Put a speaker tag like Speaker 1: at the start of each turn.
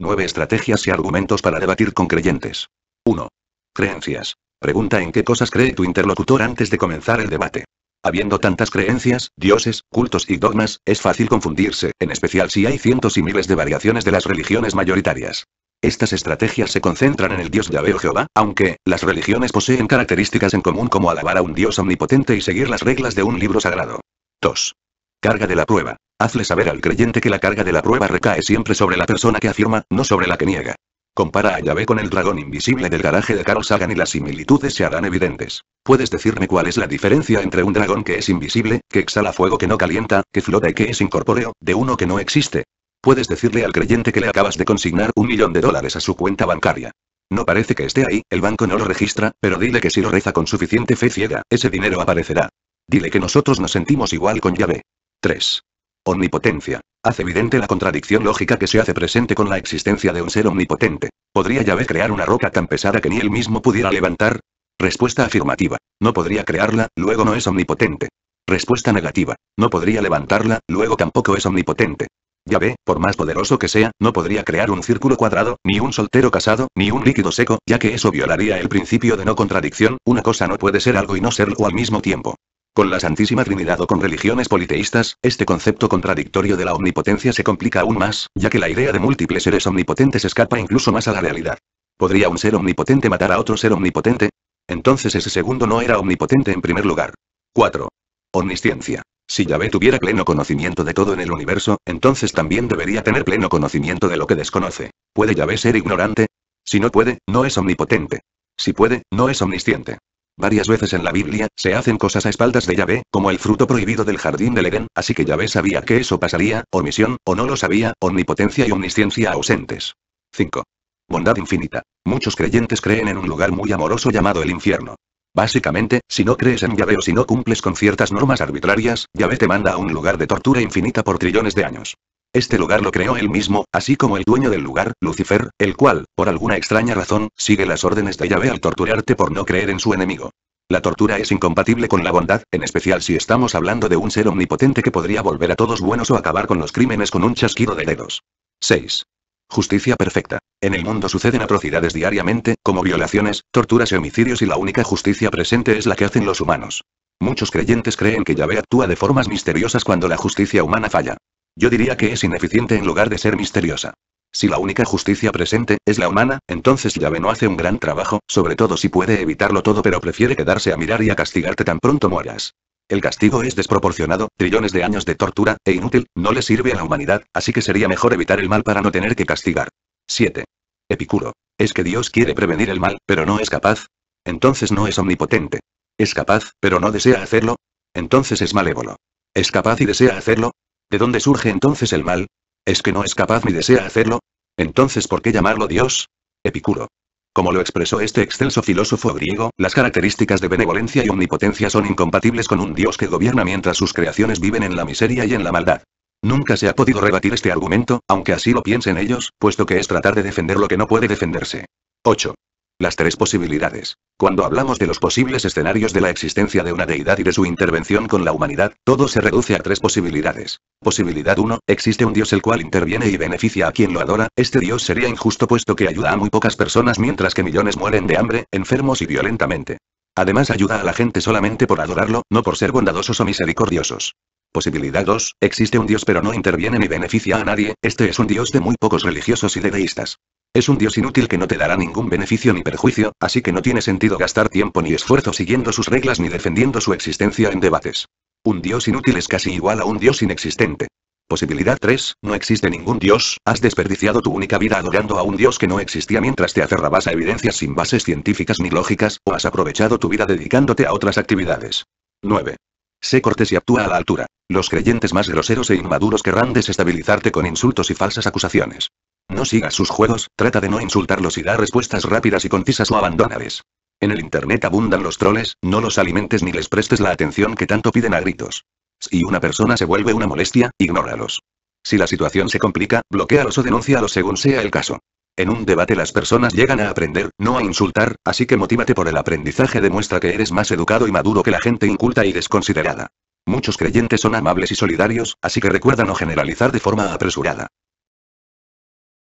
Speaker 1: 9 estrategias y argumentos para debatir con creyentes. 1. Creencias. Pregunta en qué cosas cree tu interlocutor antes de comenzar el debate. Habiendo tantas creencias, dioses, cultos y dogmas, es fácil confundirse, en especial si hay cientos y miles de variaciones de las religiones mayoritarias. Estas estrategias se concentran en el dios Yahvé o Jehová, aunque, las religiones poseen características en común como alabar a un dios omnipotente y seguir las reglas de un libro sagrado. 2. Carga de la prueba. Hazle saber al creyente que la carga de la prueba recae siempre sobre la persona que afirma, no sobre la que niega. Compara a Yahvé con el dragón invisible del garaje de Carl Sagan y las similitudes se harán evidentes. ¿Puedes decirme cuál es la diferencia entre un dragón que es invisible, que exhala fuego que no calienta, que flota y que es incorpóreo, de uno que no existe? Puedes decirle al creyente que le acabas de consignar un millón de dólares a su cuenta bancaria. No parece que esté ahí, el banco no lo registra, pero dile que si lo reza con suficiente fe ciega, ese dinero aparecerá. Dile que nosotros nos sentimos igual con Yahvé. 3. Omnipotencia. Hace evidente la contradicción lógica que se hace presente con la existencia de un ser omnipotente. ¿Podría Yahvé crear una roca tan pesada que ni él mismo pudiera levantar? Respuesta afirmativa. No podría crearla, luego no es omnipotente. Respuesta negativa. No podría levantarla, luego tampoco es omnipotente. Yahvé, por más poderoso que sea, no podría crear un círculo cuadrado, ni un soltero casado, ni un líquido seco, ya que eso violaría el principio de no contradicción, una cosa no puede ser algo y no serlo al mismo tiempo. Con la Santísima Trinidad o con religiones politeístas, este concepto contradictorio de la omnipotencia se complica aún más, ya que la idea de múltiples seres omnipotentes escapa incluso más a la realidad. ¿Podría un ser omnipotente matar a otro ser omnipotente? Entonces ese segundo no era omnipotente en primer lugar. 4. Omnisciencia. Si Yahvé tuviera pleno conocimiento de todo en el universo, entonces también debería tener pleno conocimiento de lo que desconoce. ¿Puede Yahvé ser ignorante? Si no puede, no es omnipotente. Si puede, no es omnisciente. Varias veces en la Biblia, se hacen cosas a espaldas de Yahvé, como el fruto prohibido del jardín del Edén, así que Yahvé sabía que eso pasaría, omisión, o no lo sabía, omnipotencia y omnisciencia ausentes. 5. Bondad infinita. Muchos creyentes creen en un lugar muy amoroso llamado el infierno. Básicamente, si no crees en Yahvé o si no cumples con ciertas normas arbitrarias, Yahvé te manda a un lugar de tortura infinita por trillones de años. Este lugar lo creó él mismo, así como el dueño del lugar, Lucifer, el cual, por alguna extraña razón, sigue las órdenes de Yahvé al torturarte por no creer en su enemigo. La tortura es incompatible con la bondad, en especial si estamos hablando de un ser omnipotente que podría volver a todos buenos o acabar con los crímenes con un chasquido de dedos. 6. Justicia perfecta. En el mundo suceden atrocidades diariamente, como violaciones, torturas y homicidios y la única justicia presente es la que hacen los humanos. Muchos creyentes creen que Yahvé actúa de formas misteriosas cuando la justicia humana falla. Yo diría que es ineficiente en lugar de ser misteriosa. Si la única justicia presente es la humana, entonces ve no hace un gran trabajo, sobre todo si puede evitarlo todo pero prefiere quedarse a mirar y a castigarte tan pronto mueras. El castigo es desproporcionado, trillones de años de tortura, e inútil, no le sirve a la humanidad, así que sería mejor evitar el mal para no tener que castigar. 7. Epicuro. ¿Es que Dios quiere prevenir el mal, pero no es capaz? Entonces no es omnipotente. ¿Es capaz, pero no desea hacerlo? Entonces es malévolo. ¿Es capaz y desea hacerlo? ¿De dónde surge entonces el mal? ¿Es que no es capaz ni desea hacerlo? Entonces, ¿por qué llamarlo Dios? Epicuro. Como lo expresó este excelso filósofo griego, las características de benevolencia y omnipotencia son incompatibles con un Dios que gobierna mientras sus creaciones viven en la miseria y en la maldad. Nunca se ha podido rebatir este argumento, aunque así lo piensen ellos, puesto que es tratar de defender lo que no puede defenderse. 8. Las tres posibilidades. Cuando hablamos de los posibles escenarios de la existencia de una deidad y de su intervención con la humanidad, todo se reduce a tres posibilidades. Posibilidad 1. Existe un dios el cual interviene y beneficia a quien lo adora, este dios sería injusto puesto que ayuda a muy pocas personas mientras que millones mueren de hambre, enfermos y violentamente. Además ayuda a la gente solamente por adorarlo, no por ser bondadosos o misericordiosos. Posibilidad 2. Existe un dios pero no interviene ni beneficia a nadie, este es un dios de muy pocos religiosos y deístas. Es un dios inútil que no te dará ningún beneficio ni perjuicio, así que no tiene sentido gastar tiempo ni esfuerzo siguiendo sus reglas ni defendiendo su existencia en debates. Un dios inútil es casi igual a un dios inexistente. Posibilidad 3. No existe ningún dios, has desperdiciado tu única vida adorando a un dios que no existía mientras te aferrabas a evidencias sin bases científicas ni lógicas, o has aprovechado tu vida dedicándote a otras actividades. 9. Sé cortés y actúa a la altura. Los creyentes más groseros e inmaduros querrán desestabilizarte con insultos y falsas acusaciones. No sigas sus juegos, trata de no insultarlos y da respuestas rápidas y concisas o abandónales. En el internet abundan los troles, no los alimentes ni les prestes la atención que tanto piden a gritos. Si una persona se vuelve una molestia, ignóralos. Si la situación se complica, bloquealos o denúncialos según sea el caso. En un debate las personas llegan a aprender, no a insultar, así que motívate por el aprendizaje demuestra que eres más educado y maduro que la gente inculta y desconsiderada. Muchos creyentes son amables y solidarios, así que recuerda no generalizar de forma apresurada.